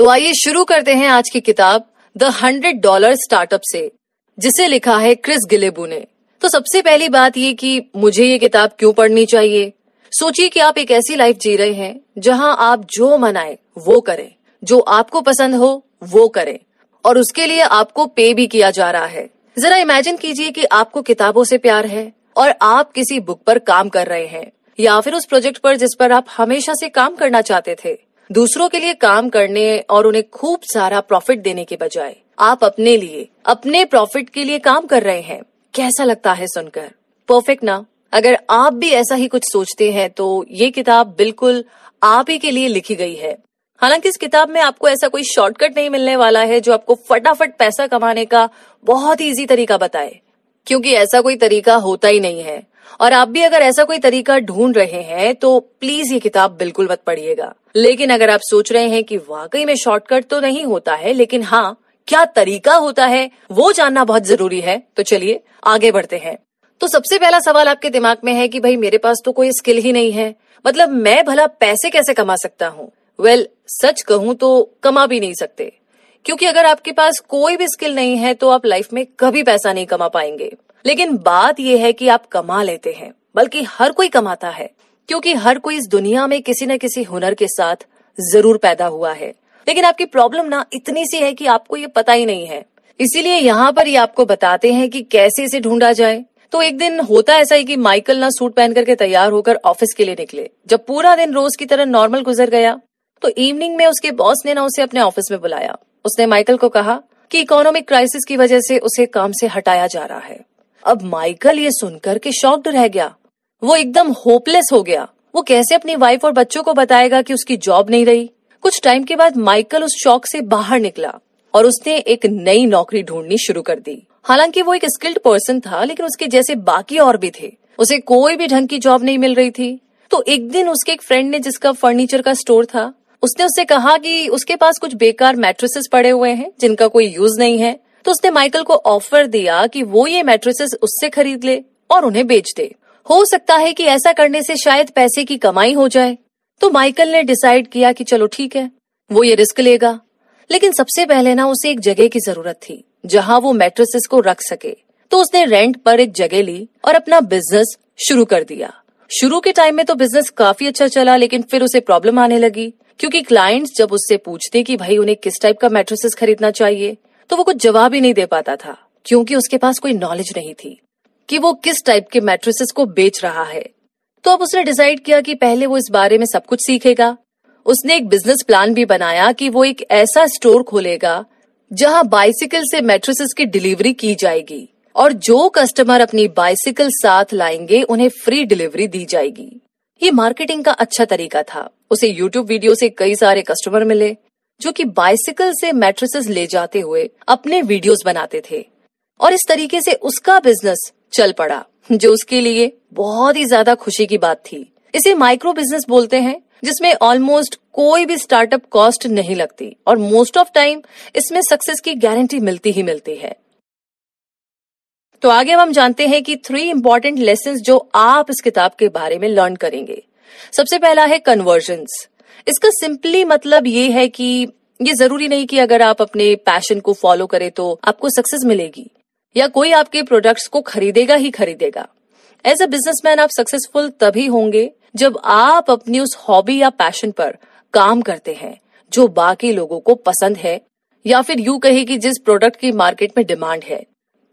तो आइए शुरू करते हैं आज की किताब द हंड्रेड डॉलर स्टार्टअप से जिसे लिखा है क्रिस गिलेबू ने तो सबसे पहली बात ये कि मुझे ये किताब क्यों पढ़नी चाहिए सोचिए कि आप एक ऐसी लाइफ जी रहे हैं जहां आप जो मनाए वो करें जो आपको पसंद हो वो करें और उसके लिए आपको पे भी किया जा रहा है जरा इमेजिन कीजिए कि आपको किताबों से प्यार है और आप किसी बुक पर काम कर रहे हैं या फिर उस प्रोजेक्ट पर जिस पर आप हमेशा से काम करना चाहते थे दूसरों के लिए काम करने और उन्हें खूब सारा प्रॉफिट देने के बजाय आप अपने लिए अपने प्रॉफिट के लिए काम कर रहे हैं कैसा लगता है सुनकर परफेक्ट ना अगर आप भी ऐसा ही कुछ सोचते हैं तो ये किताब बिल्कुल आप ही के लिए लिखी गई है हालांकि इस किताब में आपको ऐसा कोई शॉर्टकट नहीं मिलने वाला है जो आपको फटाफट पैसा कमाने का बहुत इजी तरीका बताए क्योंकि ऐसा कोई तरीका होता ही नहीं है और आप भी अगर ऐसा कोई तरीका ढूंढ रहे हैं तो प्लीज ये किताब बिल्कुल मत पढ़िएगा लेकिन अगर आप सोच रहे हैं कि वाकई में शॉर्टकट तो नहीं होता है लेकिन हाँ क्या तरीका होता है वो जानना बहुत जरूरी है तो चलिए आगे बढ़ते हैं तो सबसे पहला सवाल आपके दिमाग में है कि भाई मेरे पास तो कोई स्किल ही नहीं है मतलब मैं भला पैसे कैसे कमा सकता हूँ वेल well, सच कहूँ तो कमा भी नहीं सकते क्योंकि अगर आपके पास कोई भी स्किल नहीं है तो आप लाइफ में कभी पैसा नहीं कमा पाएंगे लेकिन बात यह है कि आप कमा लेते हैं बल्कि हर कोई कमाता है क्योंकि हर कोई इस दुनिया में किसी न किसी हुनर के साथ जरूर पैदा हुआ है लेकिन आपकी प्रॉब्लम ना इतनी सी है कि आपको ये पता ही नहीं है इसीलिए यहाँ पर ये आपको बताते हैं कि कैसे इसे ढूंढा जाए तो एक दिन होता ऐसा ही कि माइकल ना सूट पहन करके तैयार होकर ऑफिस के लिए निकले जब पूरा दिन रोज की तरह नॉर्मल गुजर गया तो इवनिंग में उसके बॉस ने ना उसे अपने ऑफिस में बुलाया उसने माइकल को कहा कि इकोनॉमिक क्राइसिस की वजह से उसे काम से हटाया जा रहा है अब माइकल ये सुनकर के शॉक्ड रह गया वो एकदम होपलेस हो गया वो कैसे अपनी वाइफ और बच्चों को बताएगा कि उसकी जॉब नहीं रही कुछ टाइम के बाद माइकल उस शौक से बाहर निकला और उसने एक नई नौकरी ढूंढनी शुरू कर दी हालांकि वो एक स्किल्ड पर्सन था लेकिन उसके जैसे बाकी और भी थे उसे कोई भी ढंग की जॉब नहीं मिल रही थी तो एक दिन उसके एक फ्रेंड ने जिसका फर्नीचर का स्टोर था उसने उससे कहा कि उसके पास कुछ बेकार मैट्रेसेस पड़े हुए हैं जिनका कोई यूज नहीं है तो उसने माइकल को ऑफर दिया कि वो ये मेट्रेसेस उससे खरीद ले और उन्हें बेच दे हो सकता है कि ऐसा करने से शायद पैसे की कमाई हो जाए तो माइकल ने डिसाइड किया कि चलो ठीक है वो ये रिस्क लेगा लेकिन सबसे पहले ना उसे एक जगह की जरूरत थी जहां वो मेट्रेसेस को रख सके तो उसने रेंट पर एक जगह ली और अपना बिजनेस शुरू कर दिया शुरू के टाइम में तो बिजनेस काफी अच्छा चला लेकिन फिर उसे प्रॉब्लम आने लगी क्योंकि क्लाइंट्स जब उससे पूछते कि भाई उन्हें किस टाइप का मेट्रेसेस खरीदना चाहिए तो वो कुछ जवाब ही नहीं दे पाता था क्योंकि उसके पास कोई नॉलेज नहीं थी कि वो किस टाइप के मैट्रेसेस को बेच रहा है तो अब उसने डिसाइड किया कि पहले वो इस बारे में सब कुछ सीखेगा उसने एक बिजनेस प्लान भी बनाया कि वो एक ऐसा स्टोर खोलेगा जहां बाइसिकल से मेट्रेसेस की डिलीवरी की जाएगी और जो कस्टमर अपनी बाइसिकल साथ लाएंगे उन्हें फ्री डिलीवरी दी जाएगी ये मार्केटिंग का अच्छा तरीका था उसे यूट्यूब वीडियो से कई सारे कस्टमर मिले जो कि बाइसिकल से मेट्रेसेस ले जाते हुए अपने वीडियोस बनाते थे और इस तरीके से उसका बिजनेस चल पड़ा जो उसके लिए बहुत ही ज्यादा खुशी की बात थी इसे माइक्रो बिजनेस बोलते हैं जिसमें ऑलमोस्ट कोई भी स्टार्टअप कॉस्ट नहीं लगती और मोस्ट ऑफ टाइम इसमें सक्सेस की गारंटी मिलती ही मिलती है तो आगे हम जानते हैं कि थ्री इंपॉर्टेंट लेसन जो आप इस किताब के बारे में लर्न करेंगे सबसे पहला है कन्वर्जन इसका सिंपली मतलब ये है कि ये जरूरी नहीं कि अगर आप अपने पैशन को फॉलो करें तो आपको सक्सेस मिलेगी या कोई आपके प्रोडक्ट्स को खरीदेगा ही खरीदेगा एज अ बिजनेसमैन आप सक्सेसफुल तभी होंगे जब आप अपनी उस हॉबी या पैशन पर काम करते हैं जो बाकी लोगों को पसंद है या फिर यू कहे कि जिस प्रोडक्ट की मार्केट में डिमांड है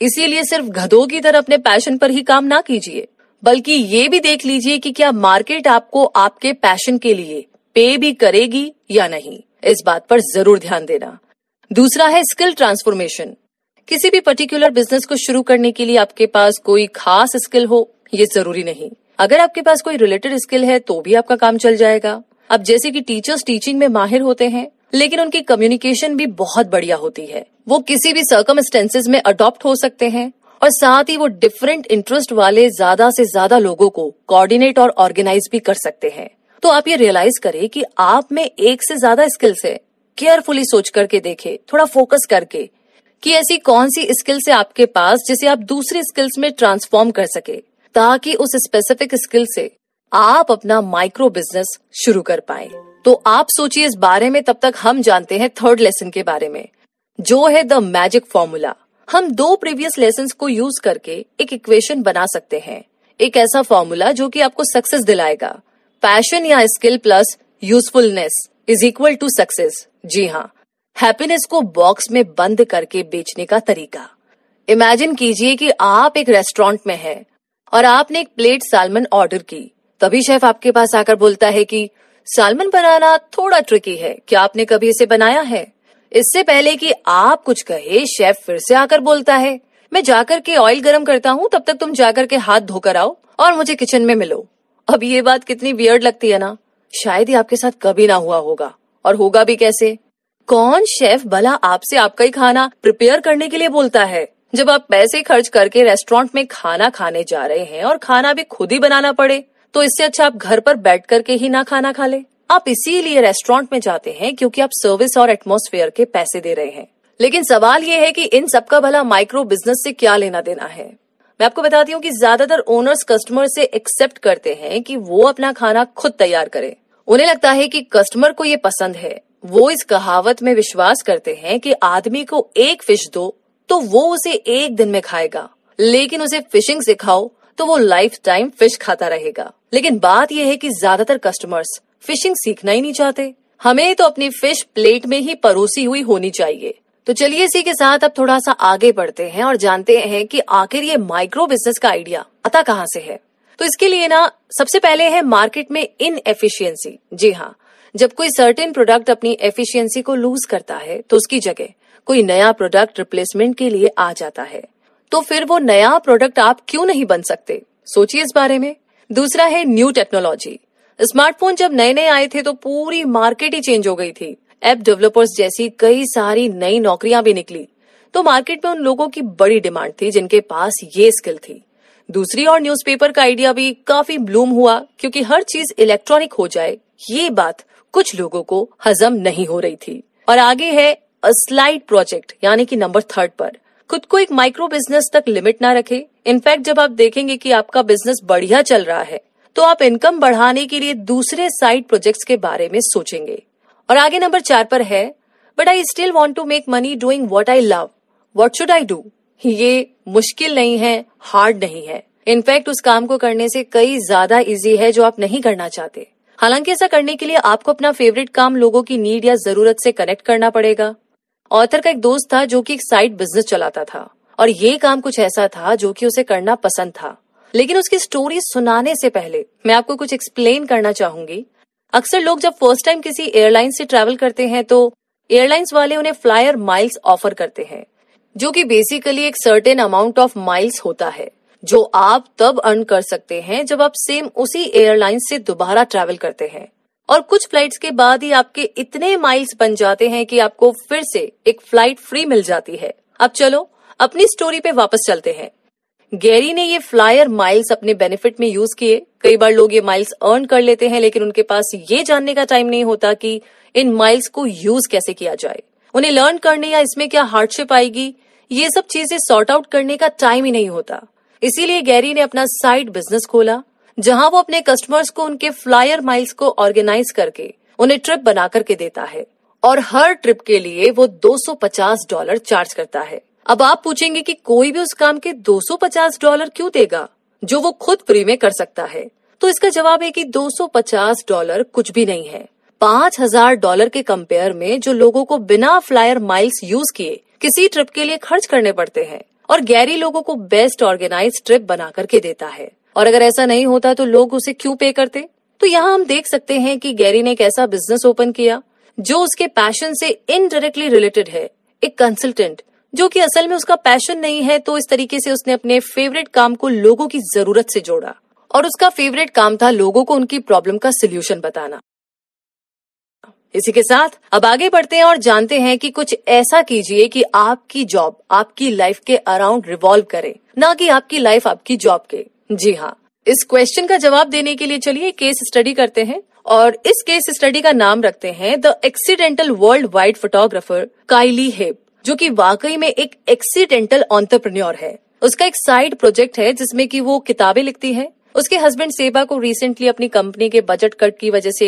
इसीलिए सिर्फ घदों की तरह अपने पैशन पर ही काम ना कीजिए बल्कि ये भी देख लीजिए कि क्या मार्केट आपको आपके पैशन के लिए पे भी करेगी या नहीं इस बात पर जरूर ध्यान देना दूसरा है स्किल ट्रांसफॉर्मेशन किसी भी पर्टिकुलर बिजनेस को शुरू करने के लिए आपके पास कोई खास स्किल हो ये जरूरी नहीं अगर आपके पास कोई रिलेटेड स्किल है तो भी आपका काम चल जाएगा अब जैसे कि टीचर्स टीचिंग में माहिर होते हैं लेकिन उनकी कम्युनिकेशन भी बहुत बढ़िया होती है वो किसी भी सर्कम में अडॉप्ट हो सकते हैं और साथ ही वो डिफरेंट इंटरेस्ट वाले ज्यादा से ज्यादा लोगों को कोऑर्डिनेट और ऑर्गेनाइज भी कर सकते हैं तो आप ये रियलाइज करें कि आप में एक से ज्यादा स्किल्स है केयरफुली सोच करके देखे थोड़ा फोकस करके कि ऐसी कौन सी स्किल्स है आपके पास जिसे आप दूसरी स्किल्स में ट्रांसफॉर्म कर सके ताकि उस स्पेसिफिक स्किल से आप अपना माइक्रो बिजनेस शुरू कर पाए तो आप सोचिए इस बारे में तब तक हम जानते हैं थर्ड लेसन के बारे में जो है द मैजिक फॉर्मूला हम दो प्रीवियस लेसन को यूज करके एक इक्वेशन बना सकते हैं एक ऐसा फॉर्मूला जो कि आपको सक्सेस दिलाएगा पैशन या skill plus usefulness is equal to success जी हाँ हैप्पीनेस को बॉक्स में बंद करके बेचने का तरीका इमेजिन कीजिए कि आप एक रेस्टोरेंट में हैं और आपने एक प्लेट सालमन ऑर्डर की तभी शेफ आपके पास आकर बोलता है कि सालमन बनाना थोड़ा ट्रिकी है क्या आपने कभी इसे बनाया है इससे पहले कि आप कुछ कहे शेफ फिर से आकर बोलता है मैं जाकर के ऑयल गर्म करता हूँ तब तक तुम जाकर के हाथ धोकर आओ और मुझे किचन में मिलो अब ये बात कितनी बियर्ड लगती है ना शायद ही आपके साथ कभी ना हुआ होगा और होगा भी कैसे कौन शेफ भला आपसे आपका ही खाना प्रिपेयर करने के लिए बोलता है जब आप पैसे खर्च करके रेस्टोरेंट में खाना खाने जा रहे हैं और खाना भी खुद ही बनाना पड़े तो इससे अच्छा आप घर पर बैठ करके ही ना खाना खा ले आप इसीलिए रेस्टोरेंट में जाते हैं क्योंकि आप सर्विस और एटमोसफेयर के पैसे दे रहे हैं लेकिन सवाल ये है कि इन सबका भला माइक्रो बिजनेस से क्या लेना देना है मैं आपको बताती हूँ कि ज्यादातर ओनर्स कस्टमर से एक्सेप्ट करते हैं कि वो अपना खाना खुद तैयार करे उन्हें लगता है कि कस्टमर को ये पसंद है वो इस कहावत में विश्वास करते हैं कि आदमी को एक फिश दो तो वो उसे एक दिन में खाएगा लेकिन उसे फिशिंग सिखाओ तो वो लाइफ टाइम फिश खाता रहेगा लेकिन बात यह है कि ज्यादातर कस्टमर्स फिशिंग सीखना ही नहीं चाहते हमें तो अपनी फिश प्लेट में ही परोसी हुई होनी चाहिए तो चलिए इसी के साथ अब थोड़ा सा आगे बढ़ते हैं और जानते हैं कि आखिर ये माइक्रो बिजनेस का आइडिया आता कहाँ से है तो इसके लिए ना सबसे पहले है मार्केट में इन एफिशियंसी जी हाँ जब कोई सर्टेन प्रोडक्ट अपनी एफिशिएंसी को लूज करता है तो उसकी जगह कोई नया प्रोडक्ट रिप्लेसमेंट के लिए आ जाता है तो फिर वो नया प्रोडक्ट आप क्यों नहीं बन सकते सोचिए इस बारे में दूसरा है न्यू टेक्नोलॉजी स्मार्टफोन जब नए नए आए थे तो पूरी मार्केट ही चेंज हो गई थी एप डेवलपर्स जैसी कई सारी नई नौकरियां भी निकली तो मार्केट में उन लोगों की बड़ी डिमांड थी जिनके पास ये स्किल थी दूसरी और न्यूज़पेपर का आइडिया भी काफी ब्लूम हुआ क्योंकि हर चीज इलेक्ट्रॉनिक हो जाए ये बात कुछ लोगों को हजम नहीं हो रही थी और आगे है अ स्लाइड प्रोजेक्ट यानी कि नंबर थर्ड पर खुद को एक माइक्रो बिजनेस तक लिमिट ना रखे इनफैक्ट जब आप देखेंगे कि आपका बिजनेस बढ़िया चल रहा है तो आप इनकम बढ़ाने के लिए दूसरे साइड प्रोजेक्ट्स के बारे में सोचेंगे और आगे नंबर चार पर है but I still want to make money doing what I love what should I do ये मुश्किल नहीं है हार्ड नहीं है इनफैक्ट उस काम को करने से कई ज्यादा इजी है जो आप नहीं करना चाहते हालांकि ऐसा करने के लिए आपको अपना फेवरेट काम लोगों की नीड या जरूरत से कनेक्ट करना पड़ेगा ऑथर का एक दोस्त था जो कि एक साइड बिजनेस चलाता था और ये काम कुछ ऐसा था जो कि उसे करना पसंद था लेकिन उसकी स्टोरी सुनाने से पहले मैं आपको कुछ एक्सप्लेन करना चाहूंगी अक्सर लोग जब फर्स्ट टाइम किसी एयरलाइन से ट्रेवल करते हैं तो एयरलाइंस वाले उन्हें फ्लायर माइल्स ऑफर करते हैं जो कि बेसिकली एक सर्टेन अमाउंट ऑफ माइल्स होता है जो आप तब अर्न कर सकते हैं जब आप सेम उसी एयरलाइन से दोबारा ट्रेवल करते हैं और कुछ फ्लाइट्स के बाद ही आपके इतने माइल्स बन जाते हैं कि आपको फिर से एक फ्लाइट फ्री मिल जाती है अब चलो अपनी स्टोरी पे वापस चलते हैं गैरी ने ये फ्लायर माइल्स अपने बेनिफिट में यूज किए कई बार लोग ये माइल्स अर्न कर लेते हैं लेकिन उनके पास ये जानने का टाइम नहीं होता कि इन माइल्स को यूज कैसे किया जाए उन्हें लर्न करने या इसमें क्या हार्डशिप आएगी ये सब चीजें सॉर्ट आउट करने का टाइम ही नहीं होता इसीलिए गैरी ने अपना साइड बिजनेस खोला जहां वो अपने कस्टमर्स को उनके फ्लायर माइल्स को ऑर्गेनाइज करके उन्हें ट्रिप बना करके देता है और हर ट्रिप के लिए वो 250 डॉलर चार्ज करता है अब आप पूछेंगे कि कोई भी उस काम के 250 डॉलर क्यों देगा जो वो खुद फ्री में कर सकता है तो इसका जवाब है कि 250 डॉलर कुछ भी नहीं है पाँच हजार डॉलर के कंपेयर में जो लोगों को बिना फ्लायर माइल्स यूज किए किसी ट्रिप के लिए खर्च करने पड़ते हैं और गैरी लोगों को बेस्ट ऑर्गेनाइज ट्रिप बना करके देता है और अगर ऐसा नहीं होता तो लोग उसे क्यों पे करते तो यहाँ हम देख सकते हैं कि गैरी ने एक ऐसा बिजनेस ओपन किया जो उसके पैशन से इनडायरेक्टली रिलेटेड है एक कंसल्टेंट जो कि असल में उसका पैशन नहीं है तो इस तरीके से उसने अपने फेवरेट काम को लोगों की जरूरत से जोड़ा और उसका फेवरेट काम था लोगों को उनकी प्रॉब्लम का सोल्यूशन बताना इसी के साथ अब आगे बढ़ते हैं और जानते हैं कि कुछ ऐसा कीजिए कि आपकी जॉब आपकी लाइफ के अराउंड रिवॉल्व करे ना कि आपकी लाइफ आपकी जॉब के जी हाँ इस क्वेश्चन का जवाब देने के लिए चलिए केस स्टडी करते हैं और इस केस स्टडी का नाम रखते हैं the accidental world wide photographer Kylie Hepp जो कि वाकई में एक एक्सीडेंटल ऑन्टरप्रन्योर है उसका एक साइड प्रोजेक्ट है जिसमें कि वो किताबें लिखती है उसके हस्बैंड सेबा को रिसेंटली अपनी कंपनी के बजट कट की वजह से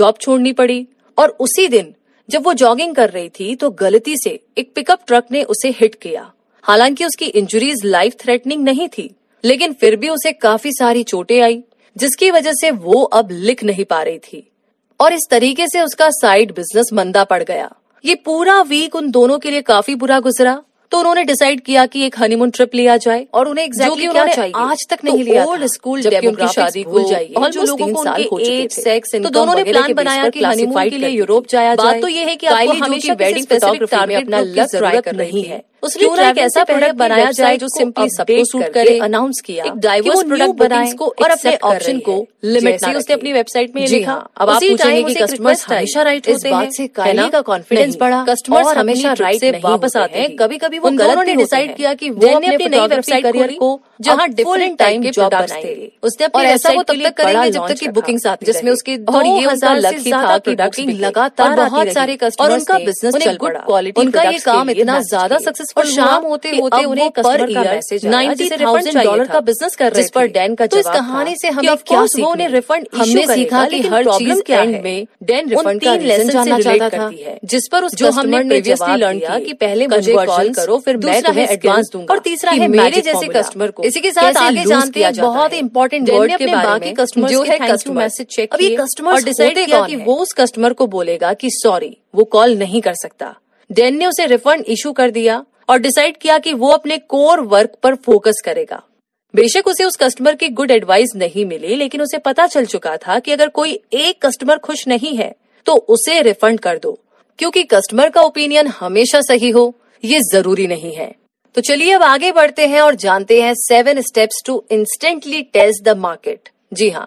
जॉब छोड़नी पड़ी और उसी दिन जब वो जॉगिंग कर रही थी तो गलती से एक पिकअप ट्रक ने उसे हिट किया हालांकि उसकी इंजुरीज लाइफ थ्रेटनिंग नहीं थी लेकिन फिर भी उसे काफी सारी चोटें आई जिसकी वजह से वो अब लिख नहीं पा रही थी और इस तरीके से उसका साइड बिजनेस मंदा पड़ गया ये पूरा वीक उन दोनों के लिए काफी बुरा गुजरा तो उन्होंने डिसाइड किया कि एक हनीमून ट्रिप लिया जाए और उन्हें एग्जैक्टली exactly क्या चाहिए आज तक तो नहीं तो लिया ओल्ड स्कूल जबकि उनकी शादी भूल जाइए और जो लोगों को उनके एज सेक्स तो दोनों ने प्लान बनाया कि हनीमून के लिए यूरोप जाया जाए तो ये है कि आपको हमेशा वेडिंग फोटोग्राफी में अपना लक ट्राई नहीं है उसने एक ऐसा प्रोडक्ट बनाया जाए जो सिंपली सबको सूट करे अनाउंस किया एक डाइवर्स प्रोडक्ट बनाए को और अपने ऑप्शन को लिमिट ना उसने अपनी वेबसाइट में लिखा हाँ। अब आप पूछेंगे कि कस्टमर्स हमेशा राइट होते हैं बात से कायली का कॉन्फिडेंस बढ़ा कस्टमर्स हमेशा राइट से वापस आते हैं कभी कभी वो गलत ने डिसाइड किया कि वो अपने नई वेबसाइट करियर को जहाँ डिफरेंट टाइम के जॉब बनाए उसने अपनी ऐसा वो तब तक करेंगे जब तक की बुकिंग्स आती जिसमें उसके और ये उनका लकी था कि बुकिंग लगातार बहुत सारे कस्टमर उनका बिजनेस चल पड़ा उनका ये काम इतना ज्यादा सक्सेस सक्सेसफुल और शाम होते होते उन्हें कस्टमर का मैसेज नाइन्टी थाउजेंड डॉलर का बिजनेस कर रहे पर डेन का तो इस कहानी से हमें क्या वो उन्हें रिफंड हमने सीखा कि हर चीज के एंड में डेन रिफंड का लेसन जानना चाहता था जिस पर उस जो हमने प्रीवियसली लर्न किया कि पहले मुझे कॉल करो फिर मैं तुम्हें एडवांस दूंगा और तीसरा है मेरे जैसे कस्टमर को इसी के साथ आगे जानते हैं बहुत ही इंपॉर्टेंट वर्ड के बाकी कस्टमर जो है कस्टमर मैसेज चेक अब ये कस्टमर डिसाइड किया कि वो उस कस्टमर को बोलेगा कि सॉरी वो कॉल नहीं कर सकता डेन ने उसे रिफंड इशू कर दिया और डिसाइड किया कि वो अपने कोर वर्क पर फोकस करेगा बेशक उसे उस कस्टमर की गुड एडवाइस नहीं मिली लेकिन उसे पता चल चुका था कि अगर कोई एक कस्टमर खुश नहीं है तो उसे रिफंड कर दो क्योंकि कस्टमर का ओपिनियन हमेशा सही हो ये जरूरी नहीं है तो चलिए अब आगे बढ़ते हैं और जानते हैं seven steps to instantly test the market जी हाँ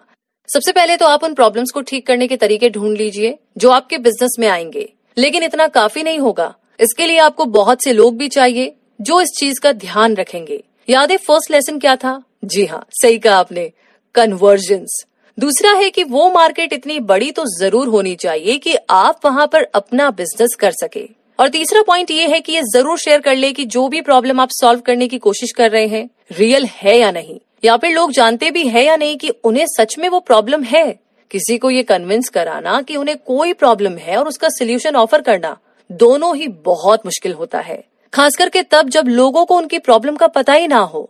सबसे पहले तो आप उन प्रॉब्लम्स को ठीक करने के तरीके ढूंढ लीजिए जो आपके बिजनेस में आएंगे लेकिन इतना काफी नहीं होगा इसके लिए आपको बहुत से लोग भी चाहिए जो इस चीज का ध्यान रखेंगे याद है फर्स्ट लेसन क्या था जी हाँ सही कहा आपने कन्वर्जेंस दूसरा है कि वो मार्केट इतनी बड़ी तो जरूर होनी चाहिए कि आप वहाँ पर अपना बिजनेस कर सके और तीसरा पॉइंट ये है कि ये जरूर शेयर कर ले कि जो भी प्रॉब्लम आप सॉल्व करने की कोशिश कर रहे हैं रियल है या नहीं या फिर लोग जानते भी है या नहीं कि उन्हें सच में वो प्रॉब्लम है किसी को ये कन्विंस कराना कि उन्हें कोई प्रॉब्लम है और उसका सोल्यूशन ऑफर करना दोनों ही बहुत मुश्किल होता है खास करके तब जब लोगों को उनकी प्रॉब्लम का पता ही ना हो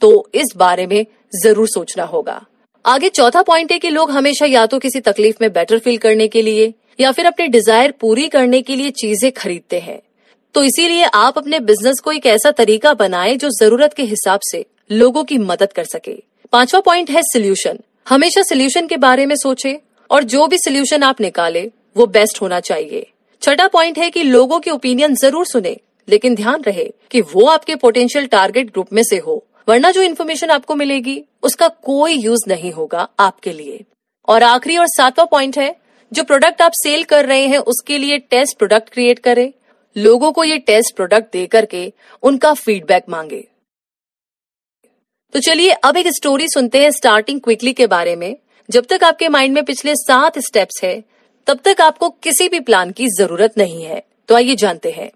तो इस बारे में जरूर सोचना होगा आगे चौथा पॉइंट है कि लोग हमेशा या तो किसी तकलीफ में बेटर फील करने के लिए या फिर अपने डिजायर पूरी करने के लिए चीजें खरीदते हैं तो इसीलिए आप अपने बिजनेस को एक ऐसा तरीका बनाएं जो जरूरत के हिसाब से लोगों की मदद कर सके पांचवा पॉइंट है सोल्यूशन हमेशा सोल्यूशन के बारे में सोचे और जो भी सोल्यूशन आप निकाले वो बेस्ट होना चाहिए छठा पॉइंट है कि लोगों के ओपिनियन जरूर सुने लेकिन ध्यान रहे कि वो आपके पोटेंशियल टारगेट ग्रुप में से हो वरना जो इन्फॉर्मेशन आपको मिलेगी उसका कोई यूज नहीं होगा आपके लिए और आखिरी और सातवां पॉइंट है जो प्रोडक्ट आप सेल कर रहे हैं उसके लिए टेस्ट प्रोडक्ट क्रिएट करें लोगों को ये टेस्ट प्रोडक्ट दे करके उनका फीडबैक मांगे तो चलिए अब एक स्टोरी सुनते हैं स्टार्टिंग क्विकली के बारे में जब तक आपके माइंड में पिछले सात स्टेप्स है तब तक आपको किसी भी प्लान की जरूरत नहीं है तो आइए जानते हैं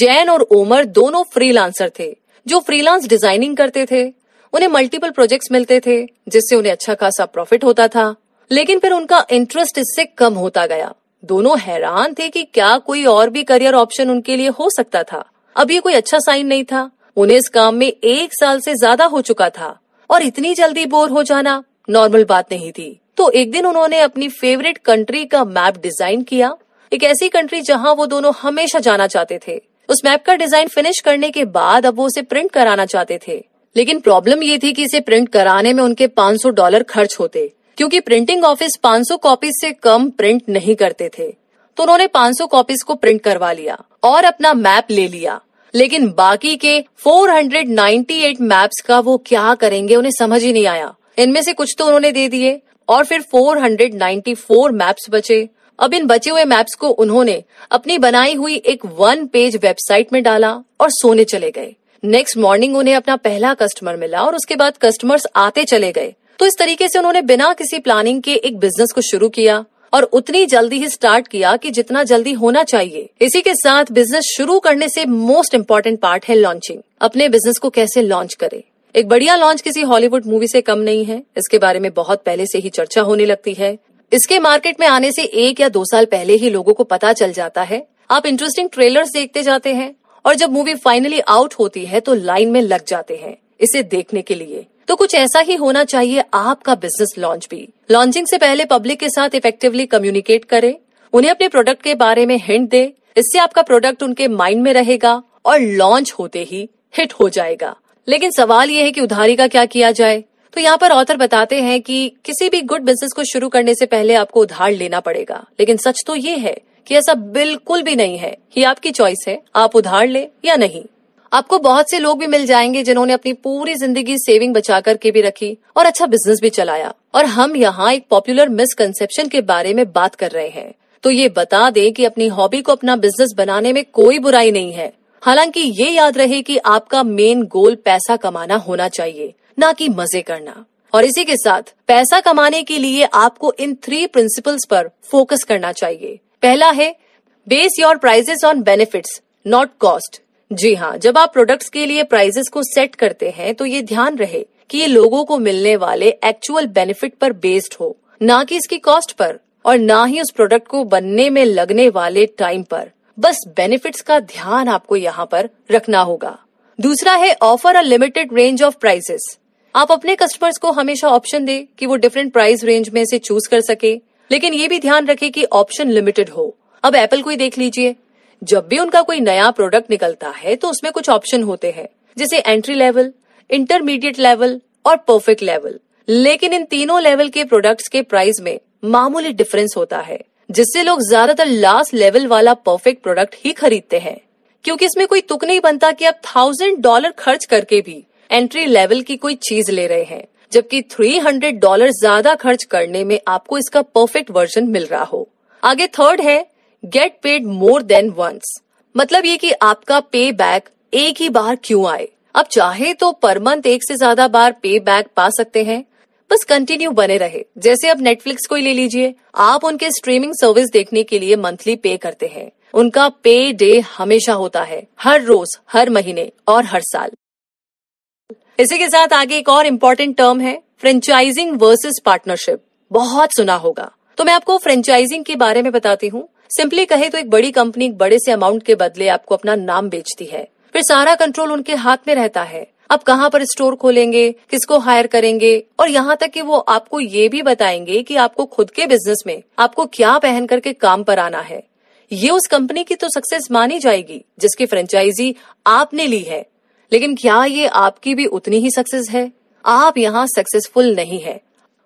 जैन और ओमर दोनों फ्रीलांसर थे जो फ्रीलांस डिजाइनिंग करते थे उन्हें मल्टीपल प्रोजेक्ट्स मिलते थे जिससे उन्हें अच्छा खासा प्रॉफिट होता था लेकिन फिर उनका इंटरेस्ट इससे कम होता गया दोनों हैरान थे कि क्या कोई और भी करियर ऑप्शन उनके लिए हो सकता था अब ये कोई अच्छा साइन नहीं था उन्हें इस काम में एक साल से ज्यादा हो चुका था और इतनी जल्दी बोर हो जाना नॉर्मल बात नहीं थी तो एक दिन उन्होंने अपनी फेवरेट कंट्री का मैप डिजाइन किया एक ऐसी कंट्री जहां वो दोनों हमेशा जाना चाहते थे उस मैप का डिजाइन फिनिश करने के बाद अब वो उसे प्रिंट कराना चाहते थे लेकिन प्रॉब्लम ये थी कि इसे प्रिंट कराने में उनके 500 डॉलर खर्च होते क्योंकि प्रिंटिंग ऑफिस 500 कॉपीज से कम प्रिंट नहीं करते थे तो उन्होंने 500 कॉपीज को प्रिंट करवा लिया और अपना मैप ले लिया लेकिन बाकी के 498 मैप्स का वो क्या करेंगे उन्हें समझ ही नहीं आया इनमें से कुछ तो उन्होंने दे दिए और फिर 494 मैप्स बचे अब इन बचे हुए मैप्स को उन्होंने अपनी बनाई हुई एक वन पेज वेबसाइट में डाला और सोने चले गए नेक्स्ट मॉर्निंग उन्हें अपना पहला कस्टमर मिला और उसके बाद कस्टमर्स आते चले गए तो इस तरीके से उन्होंने बिना किसी प्लानिंग के एक बिजनेस को शुरू किया और उतनी जल्दी ही स्टार्ट किया कि जितना जल्दी होना चाहिए इसी के साथ बिजनेस शुरू करने से मोस्ट इम्पोर्टेंट पार्ट है लॉन्चिंग अपने बिजनेस को कैसे लॉन्च करें एक बढ़िया लॉन्च किसी हॉलीवुड मूवी से कम नहीं है इसके बारे में बहुत पहले से ही चर्चा होने लगती है इसके मार्केट में आने से एक या दो साल पहले ही लोगों को पता चल जाता है आप इंटरेस्टिंग ट्रेलर देखते जाते हैं और जब मूवी फाइनली आउट होती है तो लाइन में लग जाते हैं इसे देखने के लिए तो कुछ ऐसा ही होना चाहिए आपका बिजनेस लॉन्च भी लॉन्चिंग से पहले पब्लिक के साथ इफेक्टिवली कम्युनिकेट करें उन्हें अपने प्रोडक्ट के बारे में हिंट दे इससे आपका प्रोडक्ट उनके माइंड में रहेगा और लॉन्च होते ही हिट हो जाएगा लेकिन सवाल यह है कि उधारी का क्या किया जाए तो यहाँ पर ऑथर बताते हैं कि किसी भी गुड बिजनेस को शुरू करने से पहले आपको उधार लेना पड़ेगा लेकिन सच तो ये है कि ऐसा बिल्कुल भी नहीं है ये आपकी चॉइस है आप उधार ले या नहीं आपको बहुत से लोग भी मिल जाएंगे जिन्होंने अपनी पूरी जिंदगी सेविंग बचा करके भी रखी और अच्छा बिजनेस भी चलाया और हम यहाँ एक पॉपुलर मिसकंसेप्शन के बारे में बात कर रहे हैं तो ये बता दें कि अपनी हॉबी को अपना बिजनेस बनाने में कोई बुराई नहीं है हालांकि ये याद रहे कि आपका मेन गोल पैसा कमाना होना चाहिए ना कि मजे करना और इसी के साथ पैसा कमाने के लिए आपको इन थ्री प्रिंसिपल्स पर फोकस करना चाहिए पहला है base your prices on benefits not cost जी हाँ जब आप प्रोडक्ट्स के लिए प्राइजेस को सेट करते हैं तो ये ध्यान रहे कि ये लोगों को मिलने वाले एक्चुअल बेनिफिट पर बेस्ड हो ना कि इसकी कॉस्ट पर और ना ही उस प्रोडक्ट को बनने में लगने वाले टाइम पर बस बेनिफिट्स का ध्यान आपको यहाँ पर रखना होगा दूसरा है offer a limited range of prices आप अपने कस्टमर्स को हमेशा ऑप्शन दे कि वो डिफरेंट प्राइस रेंज में से चूज कर सके लेकिन ये भी ध्यान रखे कि ऑप्शन लिमिटेड हो अब एप्पल को ही देख लीजिए जब भी उनका कोई नया प्रोडक्ट निकलता है तो उसमें कुछ ऑप्शन होते हैं जैसे एंट्री लेवल इंटरमीडिएट लेवल और परफेक्ट लेवल लेकिन इन तीनों लेवल के प्रोडक्ट्स के प्राइस में मामूली डिफरेंस होता है जिससे लोग ज्यादातर लास्ट लेवल वाला परफेक्ट प्रोडक्ट ही खरीदते हैं क्योंकि इसमें कोई तुक नहीं बनता कि आप थाउजेंड डॉलर खर्च करके भी एंट्री लेवल की कोई चीज ले रहे हैं जबकि थ्री हंड्रेड डॉलर ज्यादा खर्च करने में आपको इसका परफेक्ट वर्जन मिल रहा हो आगे थर्ड है get paid more than once मतलब ये कि आपका पे बैक एक ही बार क्यों आए आप चाहे तो पर मंथ एक से ज्यादा बार पे बैक पा सकते हैं बस कंटिन्यू बने रहे जैसे अब नेटफ्लिक्स को ही ले लीजिए आप उनके स्ट्रीमिंग सर्विस देखने के लिए मंथली पे करते हैं उनका पे डे हमेशा होता है हर रोज हर महीने और हर साल इसी के साथ आगे एक और इम्पोर्टेंट टर्म है फ्रेंचाइजिंग वर्सेस पार्टनरशिप बहुत सुना होगा तो मैं आपको फ्रेंचाइजिंग के बारे में बताती हूँ सिंपली कहे तो एक बड़ी कंपनी एक बड़े से अमाउंट के बदले आपको अपना नाम बेचती है फिर सारा कंट्रोल उनके हाथ में रहता है अब कहाँ पर स्टोर खोलेंगे किसको हायर करेंगे और यहाँ तक कि वो आपको ये भी बताएंगे कि आपको खुद के बिजनेस में आपको क्या पहन करके काम पर आना है ये उस कंपनी की तो सक्सेस मानी जाएगी जिसकी फ्रेंचाइजी आपने ली है लेकिन क्या ये आपकी भी उतनी ही सक्सेस है आप यहाँ सक्सेसफुल नहीं है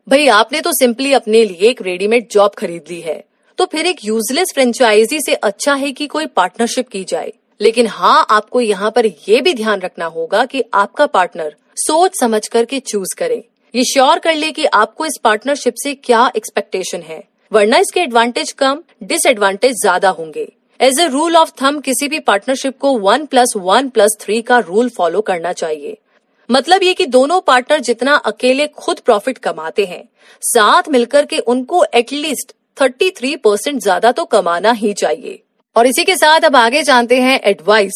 भाई आपने तो सिंपली अपने लिए एक रेडीमेड जॉब खरीद ली है तो फिर एक यूजलेस फ्रेंचाइजी से अच्छा है कि कोई पार्टनरशिप की जाए लेकिन हाँ आपको यहाँ पर यह भी ध्यान रखना होगा कि आपका पार्टनर सोच समझ करके चूज करे ये श्योर कर ले कि आपको इस पार्टनरशिप से क्या एक्सपेक्टेशन है वरना इसके एडवांटेज कम डिसएडवांटेज ज्यादा होंगे as a rule of thumb किसी भी पार्टनरशिप को one plus one plus three का रूल फॉलो करना चाहिए मतलब ये कि दोनों पार्टनर जितना अकेले खुद प्रॉफिट कमाते हैं साथ मिलकर के उनको एटलीस्ट थर्टी थ्री परसेंट ज्यादा तो कमाना ही चाहिए और इसी के साथ अब आगे जानते हैं एडवाइस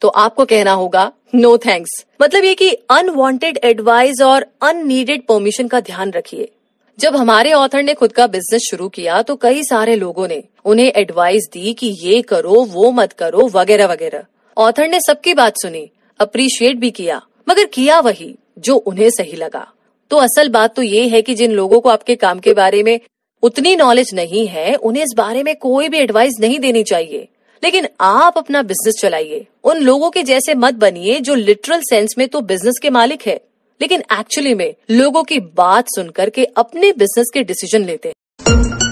तो आपको कहना होगा नो no थैंक्स मतलब ये कि अनवांटेड एडवाइस और अननीडेड परमिशन का ध्यान रखिए जब हमारे ऑथर ने खुद का बिजनेस शुरू किया तो कई सारे लोगों ने उन्हें एडवाइस दी कि ये करो वो मत करो वगैरह वगैरह ऑथर ने सबकी बात सुनी अप्रिशिएट भी किया मगर किया वही जो उन्हें सही लगा तो असल बात तो ये है कि जिन लोगों को आपके काम के बारे में उतनी नॉलेज नहीं है उन्हें इस बारे में कोई भी एडवाइस नहीं देनी चाहिए लेकिन आप अपना बिजनेस चलाइए उन लोगों के जैसे मत बनिए जो लिटरल सेंस में तो बिजनेस के मालिक है लेकिन एक्चुअली में लोगों की बात सुनकर के अपने बिजनेस के डिसीजन लेते हैं